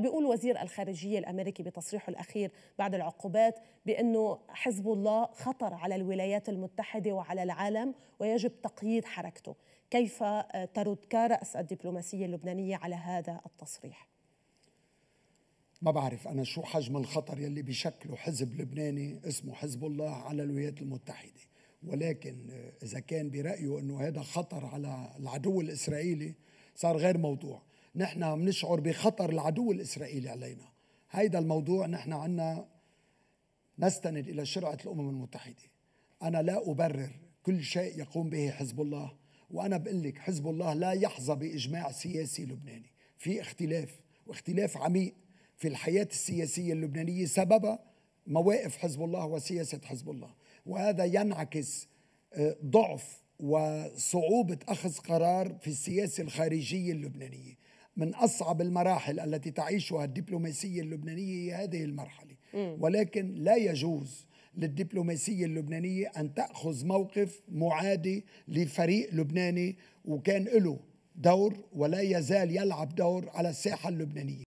بيقول وزير الخارجية الأمريكي بتصريحه الأخير بعد العقوبات بأنه حزب الله خطر على الولايات المتحدة وعلى العالم ويجب تقييد حركته كيف آه، ترد كرأس الدبلوماسية اللبنانية على هذا التصريح؟ ما بعرف أنا شو حجم الخطر يلي بشكله حزب لبناني اسمه حزب الله على الولايات المتحدة ولكن آه، إذا كان برأيه أنه هذا خطر على العدو الإسرائيلي صار غير موضوع نحن بنشعر بخطر العدو الإسرائيلي علينا هيدا الموضوع نحن عنا نستند إلى شرعة الأمم المتحدة أنا لا أبرر كل شيء يقوم به حزب الله وأنا بقول لك حزب الله لا يحظى بإجماع سياسي لبناني في اختلاف واختلاف عميق في الحياة السياسية اللبنانية سببها مواقف حزب الله وسياسة حزب الله وهذا ينعكس آه، ضعف وصعوبة أخذ قرار في السياسة الخارجية اللبنانية من أصعب المراحل التي تعيشها الدبلوماسية اللبنانية هي هذه المرحلة ولكن لا يجوز للدبلوماسية اللبنانية أن تأخذ موقف معادي لفريق لبناني وكان له دور ولا يزال يلعب دور على الساحة اللبنانية